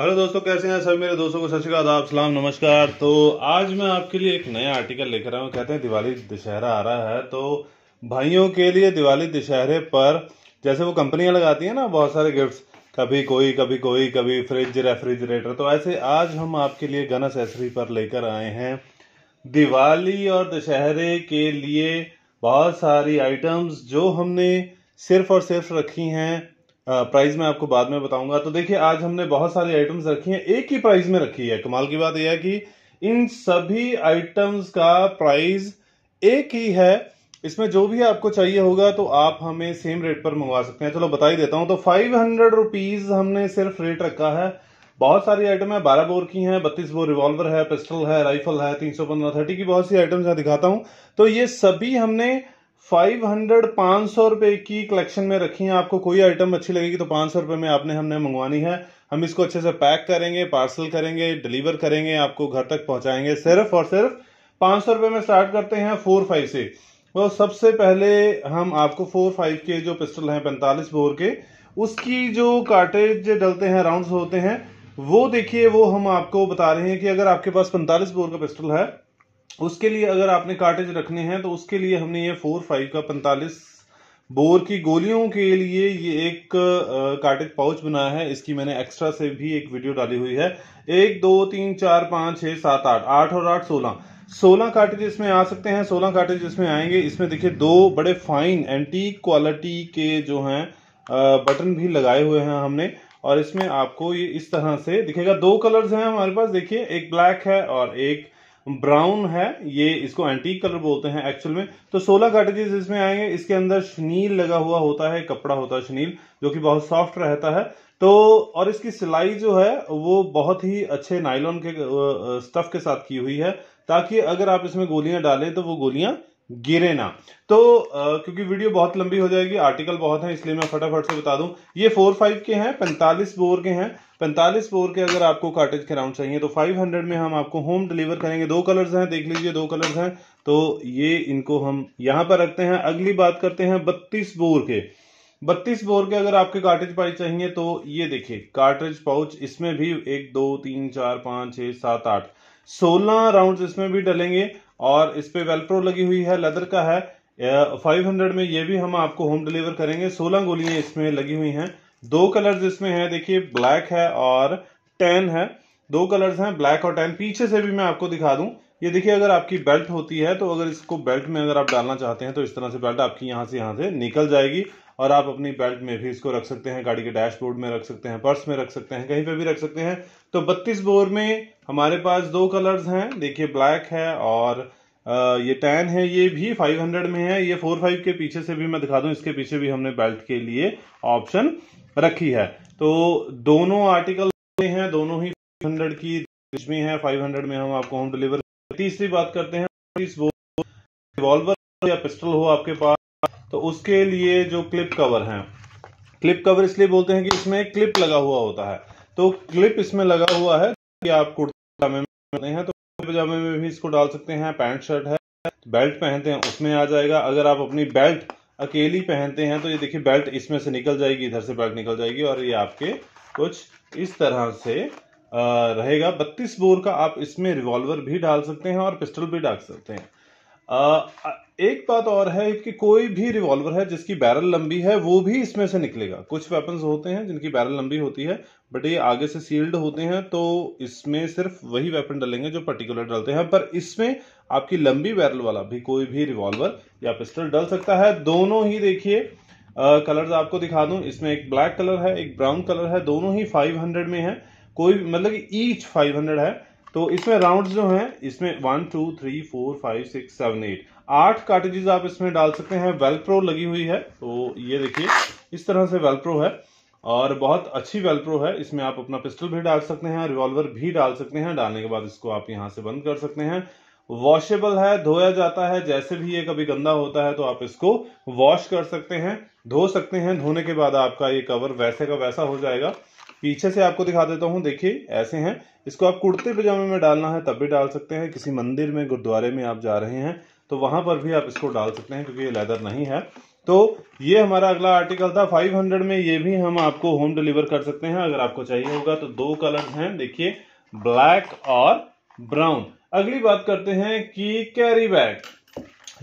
hello दोस्तों कैसे हैं सभी मेरे दोस्तों को सत श्रीकाल सलाम नमस्कार तो आज मैं आपके लिए एक नया आर्टिकल लेकर आया हूं कहते हैं दिवाली दशहरा आ रहा है तो भाइयों के लिए दिवाली दशहरे पर जैसे वो कंपनियां लगाती हैं ना बहुत सारे गिफ्ट्स कभी कोई कभी कोई कभी फ्रिज रेफ्रिजरेटर तो ऐसे आज हम आपके लिए गन एसेसरी पर लेकर आए हैं दिवाली और दशहरे के लिए बहुत सारी आइटम्स जो हमने सिर्फ और सिर्फ रखी हैं प्राइस मैं आपको बाद में बताऊंगा तो देखिए आज हमने बहुत सारी आइटम्स रखी हैं एक ही प्राइस में रखी है कमाल की बात यह है कि इन सभी आइटम्स का प्राइस एक ही है इसमें जो भी आपको चाहिए होगा तो आप हमें सेम रेट पर मंगवा सकते हैं चलो बता ही देता हूं तो फाइव हंड्रेड रुपीज हमने सिर्फ रेट रखा है बहुत सारी आइटम है बारह बोर की हैं बत्तीस बोर रिवॉल्वर है पिस्टल है राइफल है तीन सौ पंद्रह थर्टी की बहुत सी आइटम्स मैं दिखाता हूं तो ये सभी हमने फाइव हंड्रेड पाँच सौ रुपये की कलेक्शन में रखी है आपको कोई आइटम अच्छी लगेगी तो पाँच सौ रुपये में आपने हमने मंगवानी है हम इसको अच्छे से पैक करेंगे पार्सल करेंगे डिलीवर करेंगे आपको घर तक पहुंचाएंगे सिर्फ और सिर्फ पाँच सौ रुपये में स्टार्ट करते हैं फोर फाइव से वो तो सबसे पहले हम आपको फोर फाइव के जो पिस्टल हैं पैंतालीस बोर के उसकी जो कार्टेज डलते हैं राउंड होते हैं वो देखिए वो हम आपको बता रहे हैं कि अगर आपके पास पैंतालीस बोर का पिस्टल है उसके लिए अगर आपने कार्टेज रखने हैं तो उसके लिए हमने ये फोर फाइव का पैंतालीस बोर की गोलियों के लिए ये एक कार्टेज पाउच बनाया है इसकी मैंने एक्स्ट्रा से भी एक वीडियो डाली हुई है एक दो तीन चार पाँच छः सात आठ आठ और आठ सोलह सोलह कार्टेज इसमें आ सकते हैं सोलह कार्टेज इसमें आएंगे इसमें देखिए दो बड़े फाइन एंटीक क्वालिटी के जो हैं बटन भी लगाए हुए हैं हमने और इसमें आपको ये इस तरह से दिखेगा दो कलर्स हैं हमारे पास देखिए एक ब्लैक है और एक ब्राउन है ये इसको एंटीक कलर बोलते हैं एक्चुअल में तो 16 कार्टेजेस इसमें आएंगे इसके अंदर शनील लगा हुआ होता है कपड़ा होता है शनील जो कि बहुत सॉफ्ट रहता है तो और इसकी सिलाई जो है वो बहुत ही अच्छे नाइलॉन के स्टफ के साथ की हुई है ताकि अगर आप इसमें गोलियां डालें तो वो गोलियां गिरे ना तो आ, क्योंकि वीडियो बहुत लंबी हो जाएगी आर्टिकल बहुत है इसलिए मैं फटाफट से बता दूं ये फोर फाइव के हैं पैंतालीस बोर के हैं पैंतालीस बोर के अगर आपको कार्टेज के राउंड चाहिए तो फाइव हंड्रेड में हम आपको होम डिलीवर करेंगे दो कलर्स हैं देख लीजिए दो कलर्स हैं तो ये इनको हम यहाँ पर रखते हैं अगली बात करते हैं बत्तीस बोर के बत्तीस बोर के अगर आपके कार्टेज पाउच चाहिए तो ये देखिए कार्टेज पाउच इसमें भी एक दो तीन चार पांच छह सात आठ सोलह राउंड इसमें भी डलेंगे और इस पे वेलप्रो लगी हुई है लेदर का है फाइव हंड्रेड में ये भी हम आपको होम डिलीवर करेंगे सोलह गोलियां इसमें लगी हुई हैं दो कलर्स इसमें हैं देखिए ब्लैक है और टेन है दो कलर्स हैं ब्लैक और टेन पीछे से भी मैं आपको दिखा दूं ये देखिए अगर आपकी बेल्ट होती है तो अगर इसको बेल्ट में अगर आप डालना चाहते हैं तो इस तरह से बेल्ट आपकी यहाँ से यहाँ से निकल जाएगी और आप अपनी बेल्ट में भी इसको रख सकते हैं गाड़ी के डैशबोर्ड में रख सकते हैं पर्स में रख सकते हैं कहीं पे भी रख सकते हैं तो 32 बोर में हमारे पास दो कलर्स हैं देखिए ब्लैक है और ये टैन है ये भी 500 में है ये 45 के पीछे से भी मैं दिखा दूं इसके पीछे भी हमने बेल्ट के लिए ऑप्शन रखी है तो दोनों आर्टिकल हैं दोनों ही हंड्रेड की रेंज में है में हम आपको होम डिलीवर तीसरी बात करते हैं रिवॉल्वर या पिस्टल हो आपके पास तो उसके लिए जो क्लिप कवर है क्लिप कवर इसलिए बोलते हैं कि इसमें क्लिप लगा हुआ होता है तो क्लिप इसमें लगा हुआ है कि आप कुर्ते में हैं तो पजामे में भी इसको डाल सकते हैं पैंट शर्ट है बेल्ट पहनते हैं उसमें आ जाएगा अगर आप अपनी बेल्ट अकेली पहनते हैं तो ये देखिए बेल्ट इसमें से निकल जाएगी इधर से बेल्ट निकल जाएगी और ये आपके कुछ इस तरह से रहेगा बत्तीस बोर का आप इसमें रिवॉल्वर भी डाल सकते हैं और पिस्टल भी डाल सकते हैं एक बात और है कि कोई भी रिवॉल्वर है जिसकी बैरल लंबी है वो भी इसमें से निकलेगा कुछ वेपन्स होते हैं जिनकी बैरल लंबी होती है बट ये आगे से सील्ड होते हैं तो इसमें सिर्फ वही वेपन डलेंगे जो पर्टिकुलर डलते हैं पर इसमें आपकी लंबी बैरल वाला भी कोई भी रिवॉल्वर या पिस्टल डल सकता है दोनों ही देखिए कलर्स आपको दिखा दूं इसमें एक ब्लैक कलर है एक ब्राउन कलर है दोनों ही 500 में मतलब है कोई मतलब ईच 500 है तो इसमें राउंड जो हैं इसमें one two three four five six seven eight आठ कार्टेजेस आप इसमें डाल सकते हैं वेलप्रो लगी हुई है तो ये देखिए इस तरह से वेलप्रो है और बहुत अच्छी वेलप्रो है इसमें आप अपना पिस्टल भी डाल सकते हैं रिवॉल्वर भी डाल सकते हैं डालने के बाद इसको आप यहाँ से बंद कर सकते हैं वॉशेबल है धोया जाता है जैसे भी ये कभी गंदा होता है तो आप इसको वॉश कर सकते हैं धो सकते हैं धोने के बाद आपका ये कवर वैसे का वैसा हो जाएगा पीछे से आपको दिखा देता हूँ देखिए ऐसे हैं इसको आप कुर्ते पजामे में डालना है तब भी डाल सकते हैं किसी मंदिर में गुरुद्वारे में आप जा रहे हैं तो वहां पर भी आप इसको डाल सकते हैं क्योंकि ये लेदर नहीं है तो ये हमारा अगला आर्टिकल था 500 में ये भी हम आपको होम डिलीवर कर सकते हैं अगर आपको चाहिए होगा तो दो कलर हैं देखिए ब्लैक और ब्राउन अगली बात करते हैं कि कैरी बैग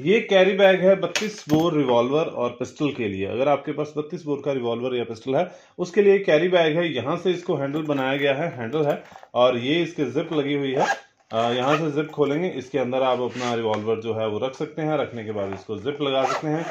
ये कैरी बैग है 32 बोर रिवॉल्वर और पिस्टल के लिए अगर आपके पास 32 बोर का रिवॉल्वर या पिस्टल है उसके लिए कैरी बैग है यहाँ से इसको हैंडल बनाया गया है हैंडल है और ये इसके जिप लगी हुई है यहाँ से जिप खोलेंगे इसके अंदर आप अपना रिवॉल्वर जो है वो रख सकते हैं रखने के बाद इसको जिप लगा सकते हैं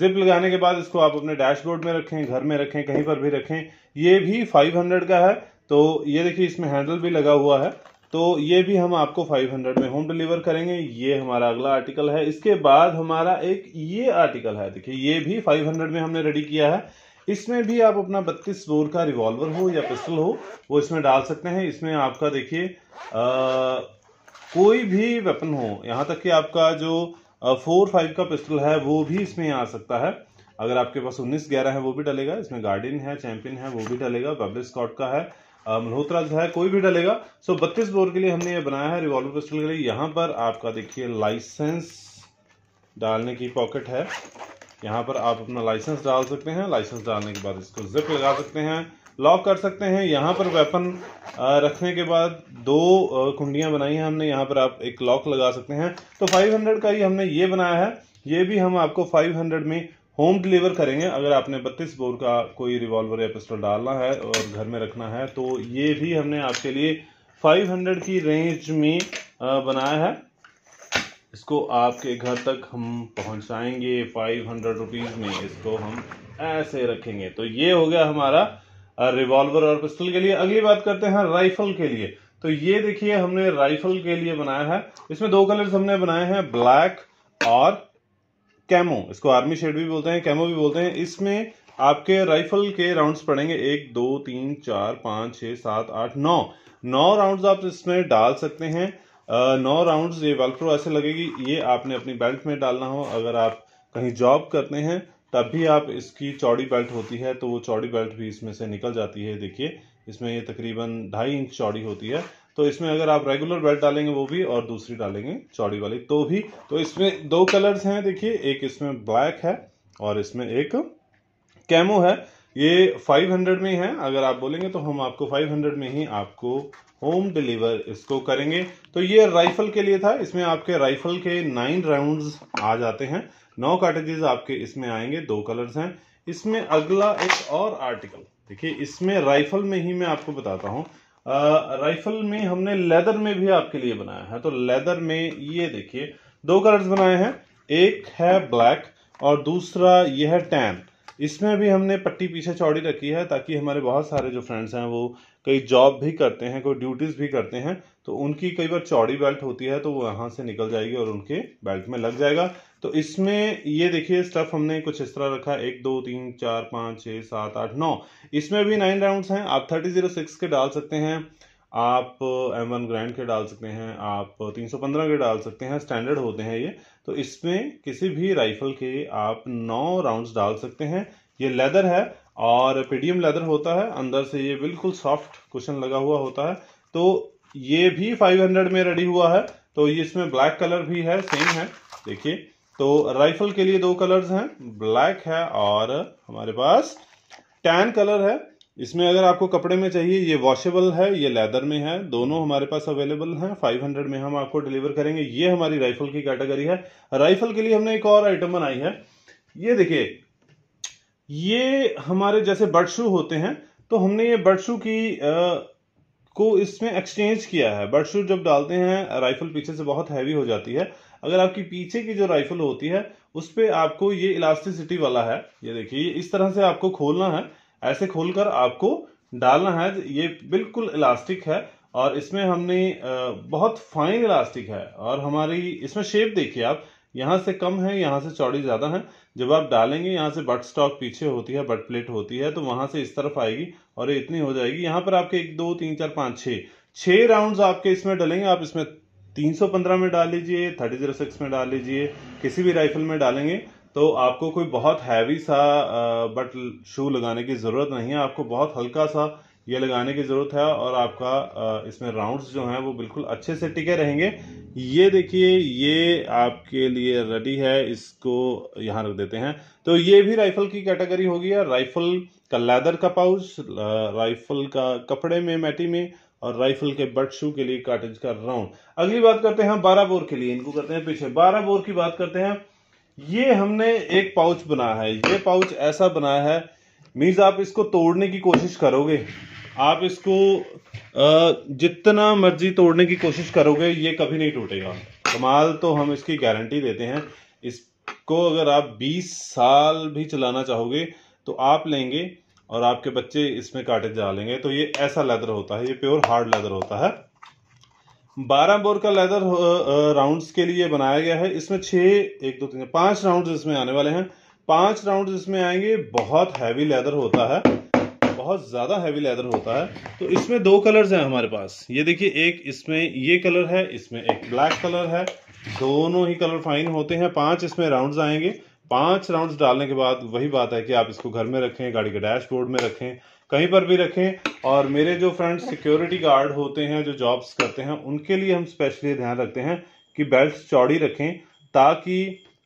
जिप लगाने के बाद इसको आप अपने डैशबोर्ड में रखें घर में रखें कहीं पर भी रखें ये भी 500 का है तो ये देखिए इसमें हैंडल भी लगा हुआ है तो ये भी हम आपको 500 में होम डिलीवर करेंगे ये हमारा अगला आर्टिकल है इसके बाद हमारा एक ये आर्टिकल है देखिए ये भी 500 में हमने रेडी किया है इसमें भी आप अपना बत्तीस बोर का रिवॉल्वर हो या पिस्टल हो वो इसमें डाल सकते हैं इसमें आपका देखिए कोई भी वेपन हो यहाँ तक कि आपका जो फोर फाइव का पिस्टल है वो भी इसमें आ सकता है अगर आपके पास उन्नीस ग्यारह है वो भी डलेगा इसमें गार्डिन है चैंपियन है वो भी डलेगा पब्लिक स्कॉट का है मल्होत्रा है कोई भी डलेगा सो बत्तीस बोर के लिए हमने ये बनाया है रिवॉल्वर पिस्टल के लिए यहाँ पर आपका देखिए लाइसेंस डालने की पॉकेट है यहाँ पर आप अपना लाइसेंस डाल सकते हैं लाइसेंस डालने के बाद इसको जिप लगा सकते हैं लॉक कर सकते हैं यहाँ पर वेपन रखने के बाद दो कुंडियाँ बनाई हैं हमने यहाँ पर आप एक लॉक लगा सकते हैं तो 500 का ही हमने ये बनाया है ये भी हम आपको 500 में होम डिलीवर करेंगे अगर आपने बत्तीस बोर का कोई रिवॉल्वर या पिस्टल डालना है और घर में रखना है तो ये भी हमने आपके लिए 500 की रेंज में बनाया है इसको आपके घर तक हम पहुंचाएंगे 500 हंड्रेड में इसको हम ऐसे रखेंगे तो ये हो गया हमारा रिवॉल्वर और पिस्टल के लिए अगली बात करते हैं राइफल के लिए तो ये देखिए हमने राइफल के लिए बनाया है इसमें दो कलर्स हमने बनाए हैं ब्लैक और कैमो इसको आर्मी शेड भी बोलते हैं कैमो भी बोलते हैं इसमें आपके राइफल के राउंड्स पड़ेंगे एक दो तीन चार पाँच छः सात आठ नौ नौ राउंड्स आप इसमें डाल सकते हैं नौ राउंड्स ये वेलक्रो ऐसे लगेगी ये आपने अपनी बेल्ट में डालना हो अगर आप कहीं जॉब करते हैं तब भी आप इसकी चौड़ी बेल्ट होती है तो वो चौड़ी बेल्ट भी इसमें से निकल जाती है देखिए इसमें ये तकरीबन ढाई इंच चौड़ी होती है तो इसमें अगर आप रेगुलर बेल्ट डालेंगे वो भी और दूसरी डालेंगे चौड़ी वाली तो भी तो इसमें दो कलर्स हैं देखिए एक इसमें ब्लैक है और इसमें एक कैमो है ये 500 में है अगर आप बोलेंगे तो हम आपको 500 में ही आपको होम डिलीवर इसको करेंगे तो ये राइफल के लिए था इसमें आपके राइफल के नाइन राउंड आ जाते हैं नौ कार्टेजेस आपके इसमें आएंगे दो कलर्स हैं इसमें अगला एक और आर्टिकल देखिए इसमें राइफल में ही मैं आपको बताता हूं राइफल में हमने लेदर में भी आपके लिए बनाया है तो लेदर में ये देखिए दो कलर्स बनाए हैं एक है ब्लैक और दूसरा ये है टैन इसमें भी हमने पट्टी पीछे चौड़ी रखी है ताकि हमारे बहुत सारे जो फ्रेंड्स हैं वो कई जॉब भी करते हैं कोई ड्यूटीज़ भी करते हैं तो उनकी कई बार चौड़ी बेल्ट होती है तो वो यहाँ से निकल जाएगी और उनके बेल्ट में लग जाएगा तो इसमें ये देखिए स्टफ हमने कुछ इस तरह रखा एक दो तीन चार पाँच छः सात आठ नौ इसमें भी नाइन राउंड्स हैं आप थर्टी जीरो सिक्स के डाल सकते हैं आप एम वन ग्रैंड के डाल सकते हैं आप तीन सौ पंद्रह के डाल सकते हैं स्टैंडर्ड होते हैं ये तो इसमें किसी भी राइफल के आप नौ राउंड्स डाल सकते हैं ये लेदर है और पीडियम लेदर होता है अंदर से ये बिल्कुल सॉफ्ट कुशन लगा हुआ होता है तो ये भी 500 में रेडी हुआ है तो ये इसमें ब्लैक कलर भी है सेम है देखिए तो राइफल के लिए दो कलर्स हैं ब्लैक है और हमारे पास टैन कलर है इसमें अगर आपको कपड़े में चाहिए ये वॉशेबल है ये लेदर में है दोनों हमारे पास अवेलेबल हैं 500 में हम आपको डिलीवर करेंगे ये हमारी राइफल की कैटेगरी है राइफल के लिए हमने एक और आइटम बनाई है ये देखिए ये हमारे जैसे बर्ड शू होते हैं तो हमने ये बर्ड शू की आ, को इसमें एक्सचेंज किया है बर्ड शू जब डालते हैं राइफल पीछे से बहुत हैवी हो जाती है अगर आपकी पीछे की जो राइफल होती है उस पर आपको ये इलास्टिसिटी वाला है ये देखिए इस तरह से आपको खोलना है ऐसे खोलकर आपको डालना है ये बिल्कुल इलास्टिक है और इसमें हमने बहुत फाइन इलास्टिक है और हमारी इसमें शेप देखिए आप यहाँ से कम है यहाँ से चौड़ी ज़्यादा है जब आप डालेंगे यहाँ से बट स्टॉक पीछे होती है बट प्लेट होती है तो वहाँ से इस तरफ आएगी और ये इतनी हो जाएगी यहाँ पर आपके एक दो तीन चार पाँच छः छः राउंड्स आपके इसमें डलेंगे आप इसमें 315 में डाल लीजिए थर्टी जीरो सिक्स में डाल लीजिए किसी भी राइफल में डालेंगे तो आपको कोई बहुत हैवी सा बट शू लगाने की ज़रूरत नहीं है आपको बहुत हल्का सा ये लगाने की ज़रूरत है और आपका इसमें राउंड्स जो हैं वो बिल्कुल अच्छे से टिके रहेंगे ये देखिए ये आपके लिए रेडी है इसको यहाँ रख देते हैं तो ये भी राइफल की कैटेगरी होगी है राइफल का लेदर का पाउच राइफल का कपड़े में मैटी में और राइफल के बट शू के लिए काटेज का राउंड अगली बात करते हैं बारह बोर के लिए इनको करते हैं पीछे बारह बोर की बात करते हैं ये हमने एक पाउच बनाया है ये पाउच ऐसा बनाया है मीन्स आप इसको तोड़ने की कोशिश करोगे आप इसको जितना मर्जी तोड़ने की कोशिश करोगे ये कभी नहीं टूटेगा कमाल तो हम इसकी गारंटी देते हैं इसको अगर आप 20 साल भी चलाना चाहोगे तो आप लेंगे और आपके बच्चे इसमें काटे जा लेंगे तो ये ऐसा लेदर होता है ये प्योर हार्ड लेदर होता है बारह बोर का लेदर राउंड्स के लिए बनाया गया है इसमें छः एक दो तीन पाँच राउंड्स इसमें आने वाले हैं पांच राउंड इसमें आएंगे बहुत हैवी लेदर होता है बहुत ज़्यादा हैवी लेदर होता है तो इसमें दो कलर्स हैं हमारे पास ये देखिए एक इसमें ये कलर है इसमें एक ब्लैक कलर है दोनों ही कलर फाइन होते हैं पांच इसमें राउंड्स आएंगे पांच राउंड्स डालने के बाद वही बात है कि आप इसको घर में रखें गाड़ी के डैशबोर्ड में रखें कहीं पर भी रखें और मेरे जो फ्रेंड्स सिक्योरिटी गार्ड होते हैं जो जॉब्स करते हैं उनके लिए हम स्पेशली ध्यान रखते हैं कि बेल्ट चौड़ी रखें ताकि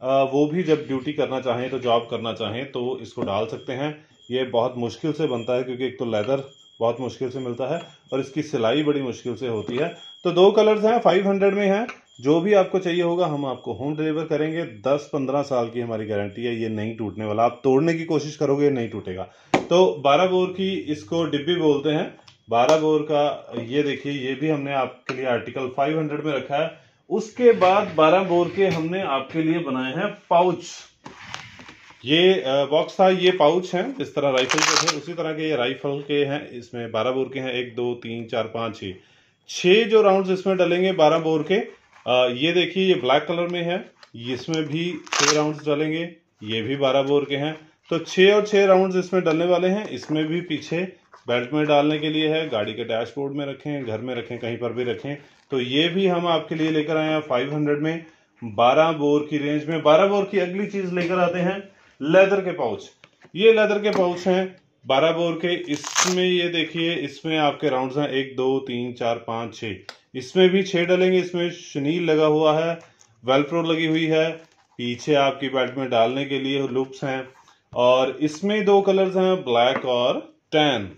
वो भी जब ड्यूटी करना चाहें तो जॉब करना चाहें तो इसको डाल सकते हैं ये बहुत मुश्किल से बनता है क्योंकि एक तो लेदर बहुत मुश्किल से मिलता है और इसकी सिलाई बड़ी मुश्किल से होती है तो दो कलर्स हैं फाइव हंड्रेड में हैं जो भी आपको चाहिए होगा हम आपको होम डिलीवर करेंगे दस पंद्रह साल की हमारी गारंटी है ये नहीं टूटने वाला आप तोड़ने की कोशिश करोगे नहीं टूटेगा तो बारह बोर की इसको डिब्बी बोलते हैं बारह बोर का ये देखिए ये भी हमने आपके लिए आर्टिकल फाइव में रखा है उसके बाद 12 बोर के हमने आपके लिए बनाए हैं पाउच ये बॉक्स था ये पाउच है जिस तरह राइफल के थे उसी तरह के ये राइफल के हैं इसमें 12 बोर के हैं एक दो तीन चार पांच छह छह जो राउंड्स इसमें डलेंगे 12 बोर के आ, ये देखिए ये ब्लैक कलर में है इसमें भी छह राउंड्स डलेंगे ये भी 12 बोर के हैं तो छह और छह राउंड्स इसमें डलने वाले हैं इसमें भी पीछे बेल्ट में डालने के लिए है गाड़ी के डैशबोर्ड में रखें घर में रखें कहीं पर भी रखें तो ये भी हम आपके लिए लेकर आए हैं फाइव हंड्रेड में बारह बोर की रेंज में बारह बोर की अगली चीज लेकर आते हैं लेदर के पाउच ये लेदर के पाउच हैं बारह बोर के इसमें ये देखिए इसमें आपके राउंड्स हैं एक दो तीन चार पाँच छ इसमें भी छः डलेंगे इसमें शनील लगा हुआ है वेलप्रो लगी हुई है पीछे आपकी बैट में डालने के लिए लुप्स हैं और इसमें दो कलर्स हैं ब्लैक और टैन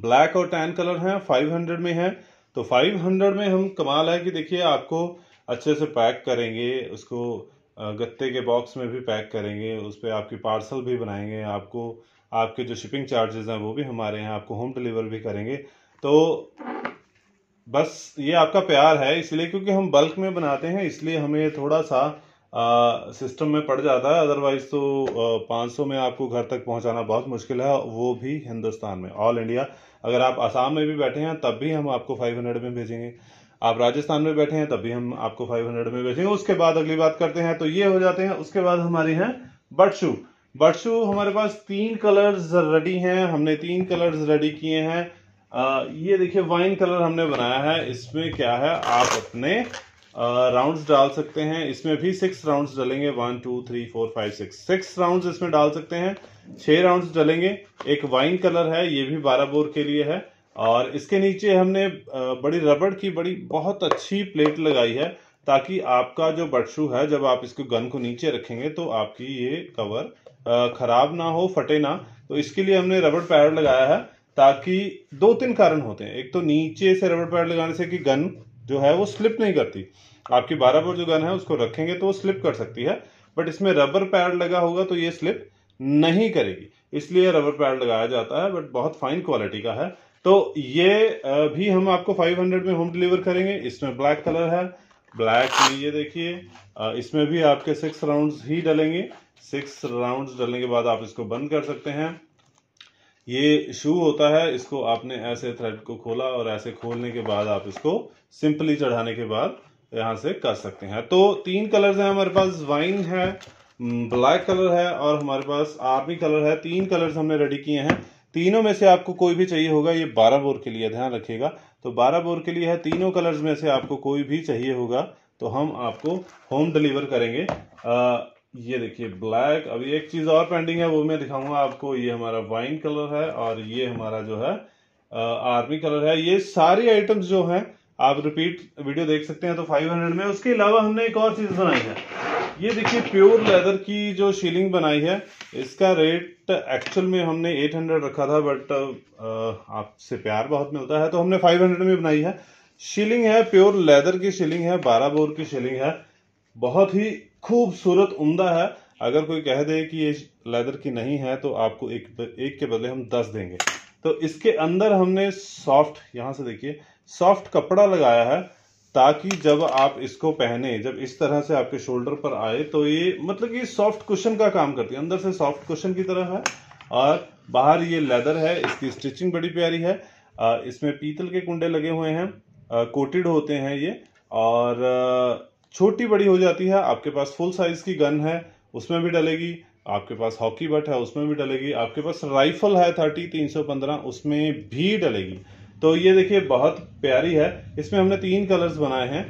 ब्लैक और टैन कलर हैं 500 में है तो 500 में हम कमाल है कि देखिए आपको अच्छे से पैक करेंगे उसको गत्ते के बॉक्स में भी पैक करेंगे उस पर आपकी पार्सल भी बनाएंगे आपको आपके जो शिपिंग चार्जेस हैं वो भी हमारे हैं आपको होम डिलीवर भी करेंगे तो बस ये आपका प्यार है इसलिए क्योंकि हम बल्क में बनाते हैं इसलिए हमें थोड़ा सा सिस्टम में पड़ जाता है अदरवाइज तो पाँच सौ में आपको घर तक पहुंचाना बहुत मुश्किल है वो भी हिंदुस्तान में ऑल इंडिया अगर आप आसाम में भी बैठे हैं तब भी हम आपको फाइव हंड्रेड में भेजेंगे आप राजस्थान में बैठे हैं तब भी हम आपको फाइव हंड्रेड में भेजेंगे उसके बाद अगली बात करते हैं तो ये हो जाते हैं उसके बाद हमारी हैं बटशू शू हमारे पास तीन कलर्स रेडी हैं हमने तीन कलर्स रेडी किए हैं आ, ये देखिए वाइन कलर हमने बनाया है इसमें क्या है आप अपने राउंड्स डाल सकते हैं इसमें भी सिक्स राउंड्स डलेंगे one two three four five six six rounds इसमें डाल सकते हैं छः राउंड्स डलेंगे एक वाइन कलर है ये भी बारह बोर के लिए है और इसके नीचे हमने बड़ी रबड़ की बड़ी बहुत अच्छी प्लेट लगाई है ताकि आपका जो शू है जब आप इसको गन को नीचे रखेंगे तो आपकी ये कवर खराब ना हो फटे ना तो इसके लिए हमने रबड़ पैड लगाया है ताकि दो तीन कारण होते हैं एक तो नीचे से रबड़ पैड लगाने से कि गन जो है वो स्लिप नहीं करती आपकी बारह बोर जो गन है उसको रखेंगे तो वो स्लिप कर सकती है बट इसमें रबर पैड लगा होगा तो ये स्लिप नहीं करेगी इसलिए रबर पैड लगाया जाता है बट बहुत फाइन क्वालिटी का है तो ये भी हम आपको 500 में होम डिलीवर करेंगे इसमें ब्लैक कलर है ब्लैक ये देखिए इसमें भी आपके सिक्स राउंड्स ही डलेंगे सिक्स राउंड्स डलने के बाद आप इसको बंद कर सकते हैं ये शू होता है इसको आपने ऐसे थ्रेड को खोला और ऐसे खोलने के बाद आप इसको सिंपली चढ़ाने के बाद यहाँ से कर सकते हैं तो तीन कलर्स हैं हमारे पास वाइन है ब्लैक mm, कलर है और हमारे पास आर्मी कलर है तीन कलर्स हमने रेडी किए हैं तीनों में से आपको कोई भी चाहिए होगा ये बारह बोर के लिए ध्यान रखिएगा तो बारह बोर के लिए है तीनों कलर्स में से आपको कोई भी चाहिए होगा तो हम आपको होम डिलीवर करेंगे आ, ये देखिए ब्लैक अभी एक चीज़ और पेंडिंग है वो मैं दिखाऊंगा आपको ये हमारा वाइन कलर है और ये हमारा जो है आर्मी कलर है ये सारी आइटम्स जो हैं आप रिपीट वीडियो देख सकते हैं तो 500 में उसके अलावा हमने एक और चीज़ बनाई है ये देखिए प्योर लेदर की जो शीलिंग बनाई है इसका रेट एक्चुअल में हमने 800 रखा था बट आपसे प्यार बहुत मिलता है तो हमने 500 में बनाई है शीलिंग है प्योर लेदर की शीलिंग है बारह बोर की शीलिंग है बहुत ही खूबसूरत उमदा है अगर कोई कह दे कि ये लेदर की नहीं है तो आपको एक एक के बदले हम दस देंगे तो इसके अंदर हमने सॉफ्ट यहाँ से देखिए सॉफ्ट कपड़ा लगाया है ताकि जब आप इसको पहने जब इस तरह से आपके शोल्डर पर आए तो ये मतलब कि सॉफ्ट कुशन का काम करती है अंदर से सॉफ्ट कुशन की तरह है और बाहर ये लेदर है इसकी स्टिचिंग बड़ी प्यारी है इसमें पीतल के कुंडे लगे हुए हैं कोटेड होते हैं ये और छोटी बड़ी हो जाती है आपके पास फुल साइज की गन है उसमें भी डलेगी आपके पास हॉकी बट है उसमें भी डलेगी आपके पास राइफल है थर्टी तीन सौ पंद्रह उसमें भी डलेगी तो ये देखिए बहुत प्यारी है इसमें हमने तीन कलर्स बनाए हैं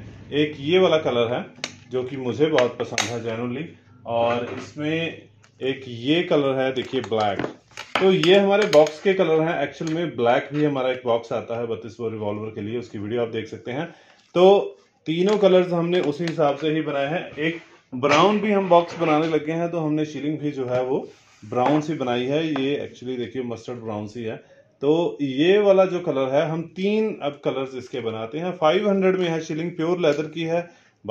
एक ये वाला कलर है जो कि मुझे बहुत पसंद है जेनरली और इसमें एक ये कलर है देखिए ब्लैक तो ये हमारे बॉक्स के कलर हैं एक्चुअल में ब्लैक भी हमारा एक बॉक्स आता है बत्तीस रिवॉल्वर के लिए उसकी वीडियो आप देख सकते हैं तो तीनों कलर्स हमने उसी हिसाब से ही बनाए हैं एक ब्राउन भी हम बॉक्स बनाने लगे हैं तो हमने शीलिंग भी जो है वो ब्राउन सी बनाई है ये एक्चुअली देखिए मस्टर्ड ब्राउन सी है तो ये वाला जो कलर है हम तीन अब कलर्स इसके बनाते हैं 500 में है शीलिंग प्योर लेदर की है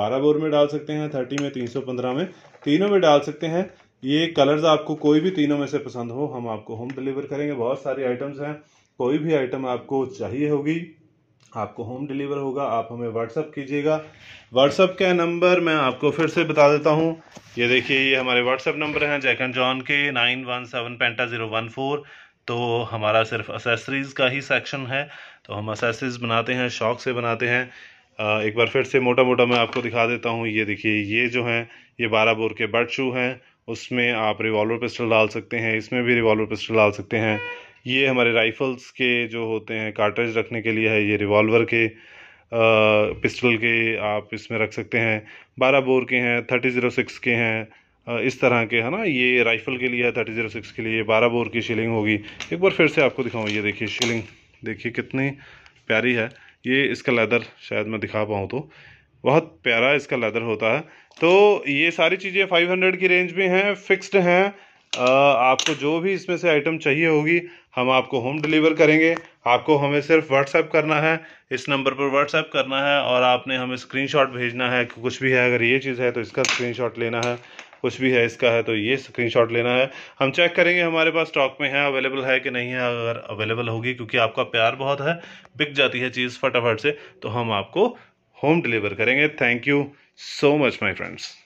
12 बोर में डाल सकते हैं 30 में 315 में तीनों में डाल सकते हैं ये कलर्स आपको कोई भी तीनों में से पसंद हो हम आपको होम डिलीवर करेंगे बहुत सारी आइटम्स हैं कोई भी आइटम आपको चाहिए होगी आपको होम डिलीवर होगा आप हमें व्हाट्सअप कीजिएगा व्हाट्सअप का नंबर मैं आपको फिर से बता देता हूँ ये देखिए ये हमारे व्हाट्सअप नंबर हैं जैक एंड जॉन के nine one seven penta zero one four तो हमारा सिर्फ असेसरीज़ का ही सेक्शन है तो हम असेसरीज़ बनाते हैं शौक से बनाते हैं एक बार फिर से मोटा मोटा मैं आपको दिखा देता हूँ ये देखिए ये जो हैं ये बारह बोर के बर्ड शू हैं उसमें आप रिवॉल्वर पिस्टल डाल सकते हैं इसमें भी रिवॉल्वर पिस्टल डाल सकते हैं ये हमारे राइफ़ल्स के जो होते हैं कार्ट्रेज रखने के लिए है ये रिवॉल्वर के पिस्टल के आप इसमें रख सकते हैं बारह बोर के हैं थर्टी ज़ीरो सिक्स के हैं इस तरह के है ना ये राइफ़ल के लिए है थर्टी ज़ीरो सिक्स के लिए बारह बोर की शिलिंग होगी एक बार फिर से आपको दिखाऊँ ये देखिए शिलिंग देखिए कितनी प्यारी है ये इसका लेदर शायद मैं दिखा पाऊँ तो बहुत प्यारा इसका लेदर होता है तो ये सारी चीज़ें फाइव की रेंज में हैं फिक्स्ड हैं आपको जो भी इसमें से आइटम चाहिए होगी हम आपको होम डिलीवर करेंगे आपको हमें सिर्फ व्हाट्सएप करना है इस नंबर पर व्हाट्सएप करना है और आपने हमें स्क्रीनशॉट भेजना है कुछ भी है अगर ये चीज़ है तो इसका स्क्रीनशॉट लेना है कुछ भी है इसका है तो ये स्क्रीनशॉट लेना है हम चेक करेंगे हमारे पास स्टॉक में है अवेलेबल है कि नहीं है अगर अवेलेबल होगी क्योंकि आपका प्यार बहुत है बिक जाती है चीज़ फटाफट से तो हम आपको होम डिलीवर करेंगे thank you so much my friends